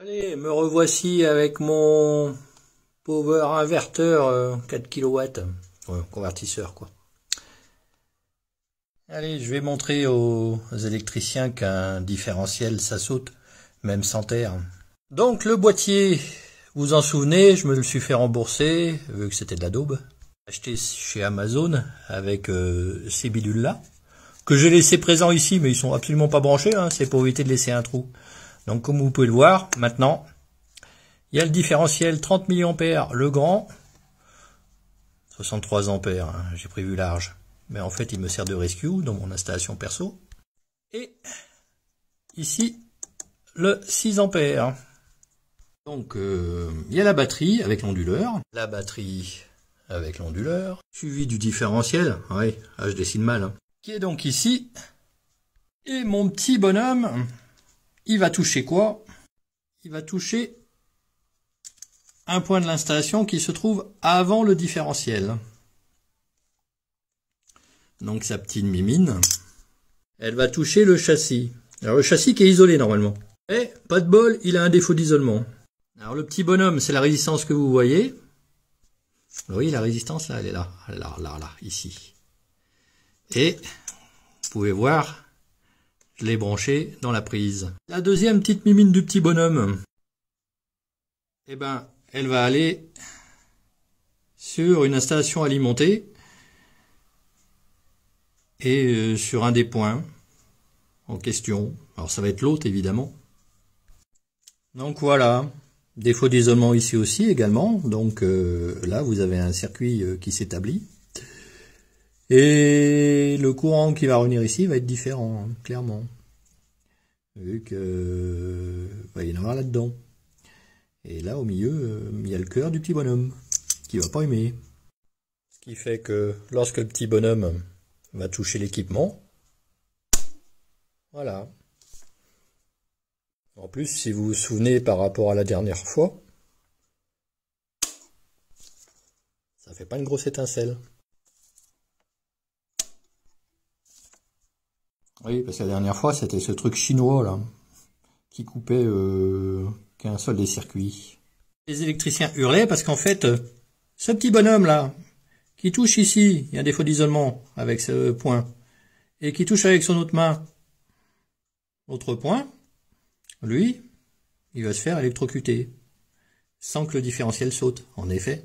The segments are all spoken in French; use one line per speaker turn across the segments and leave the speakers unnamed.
Allez, me revoici avec mon power inverteur 4 kW, convertisseur quoi. Allez, je vais montrer aux électriciens qu'un différentiel ça saute, même sans terre. Donc le boîtier, vous en souvenez, je me le suis fait rembourser, vu que c'était de la daube. Acheté chez Amazon avec euh, ces bidules là, que j'ai laissé présents ici, mais ils sont absolument pas branchés, hein, c'est pour éviter de laisser un trou. Donc comme vous pouvez le voir, maintenant, il y a le différentiel 30 mA le grand, 63 ampères, hein, j'ai prévu large, mais en fait il me sert de rescue dans mon installation perso. Et ici, le 6 ampères. Donc euh, il y a la batterie avec l'onduleur, la batterie avec l'onduleur, suivi du différentiel, ah Oui, ah, je dessine mal, hein. qui est donc ici, et mon petit bonhomme il va toucher quoi Il va toucher un point de l'installation qui se trouve avant le différentiel. Donc sa petite mimine, elle va toucher le châssis. Alors le châssis qui est isolé normalement. Et pas de bol, il a un défaut d'isolement. Alors le petit bonhomme, c'est la résistance que vous voyez. Oui, la résistance là, elle est là, là, là, là, ici. Et vous pouvez voir les brancher dans la prise. La deuxième petite mimine du petit bonhomme, eh ben, elle va aller sur une installation alimentée et euh, sur un des points en question. Alors ça va être l'autre évidemment. Donc voilà, défaut d'isolement ici aussi également. Donc euh, là vous avez un circuit euh, qui s'établit. Et le courant qui va revenir ici va être différent, clairement. Vu que euh, bah, il y en avoir là-dedans. Et là, au milieu, euh, il y a le cœur du petit bonhomme qui va pas aimer. Ce qui fait que lorsque le petit bonhomme va toucher l'équipement, voilà. En plus, si vous vous souvenez par rapport à la dernière fois, ça fait pas une grosse étincelle. Oui, parce que la dernière fois, c'était ce truc chinois, là, qui coupait euh, qu'un seul des circuits. Les électriciens hurlaient parce qu'en fait, euh, ce petit bonhomme, là, qui touche ici, il y a un défaut d'isolement avec ce point, et qui touche avec son autre main, autre point, lui, il va se faire électrocuter, sans que le différentiel saute, en effet,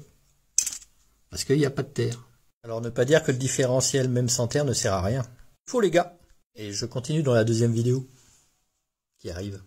parce qu'il n'y a pas de terre. Alors ne pas dire que le différentiel, même sans terre, ne sert à rien. Faux les gars et je continue dans la deuxième vidéo qui arrive.